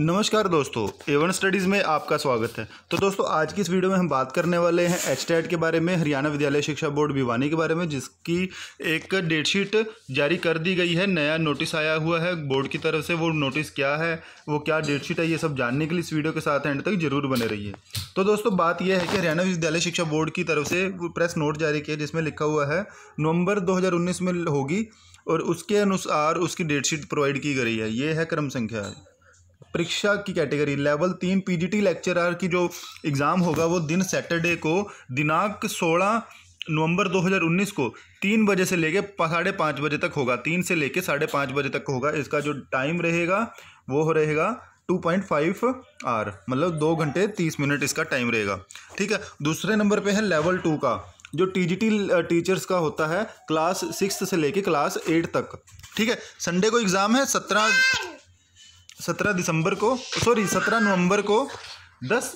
नमस्कार दोस्तों Avon studies में आपका स्वागत है तो दोस्तों आज की इस वीडियो में हम बात करने वाले हैं एच के बारे में हरियाणा विद्यालय शिक्षा बोर्ड भिवानी के बारे में जिसकी एक डेटशीट जारी कर दी गई है नया नोटिस आया हुआ है बोर्ड की तरफ से वो नोटिस क्या है वो क्या डेटशीट है ये सब जानने के लिए इस वीडियो के साथ एंड तक जरूर बने रही तो दोस्तों बात यह है कि हरियाणा विद्यालय शिक्षा बोर्ड की तरफ से प्रेस नोट जारी किया जिसमें लिखा हुआ है नवंबर दो में होगी और उसके अनुसार उसकी डेटशीट प्रोवाइड की गई है ये है क्रम संख्या परीक्षा की कैटेगरी लेवल तीन पीजीटी लेक्चरर की जो एग्ज़ाम होगा वो दिन सैटरडे को दिनांक सोलह नवंबर 2019 को तीन बजे से लेके साढ़े पाँच बजे तक होगा तीन से लेके साढ़े पाँच बजे तक होगा इसका जो टाइम रहेगा वो रहेगा टू पॉइंट फाइव आर मतलब दो घंटे तीस मिनट इसका टाइम रहेगा ठीक है दूसरे नंबर पे है लेवल टू का जो टीजीटी टीचर्स का होता है क्लास सिक्स से लेके क्लास एट तक ठीक है संडे को एग्ज़ाम है सत्रह सत्रह दिसंबर को सॉरी सत्रह नवंबर को दस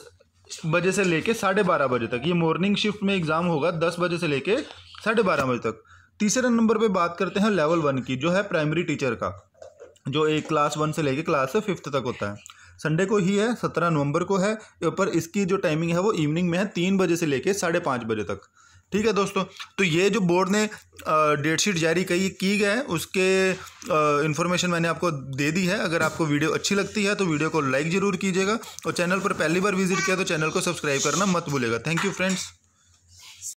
बजे से लेके साढ़े बारह बजे तक ये मॉर्निंग शिफ्ट में एग्ज़ाम होगा दस बजे से लेके साढ़े बारह बजे तक तीसरे नंबर पे बात करते हैं लेवल वन की जो है प्राइमरी टीचर का जो एक क्लास वन से लेके क्लास फिफ्थ तक होता है संडे को ही है सत्रह नवंबर को है पर इसकी जो टाइमिंग है वो इवनिंग में है तीन बजे से लेकर साढ़े पाँच बजे तक ठीक है दोस्तों तो ये जो बोर्ड ने डेट शीट जारी कही की गए उसके इन्फॉर्मेशन मैंने आपको दे दी है अगर आपको वीडियो अच्छी लगती है तो वीडियो को लाइक ज़रूर कीजिएगा और चैनल पर पहली बार विजिट किया तो चैनल को सब्सक्राइब करना मत भूलेगा थैंक यू फ्रेंड्स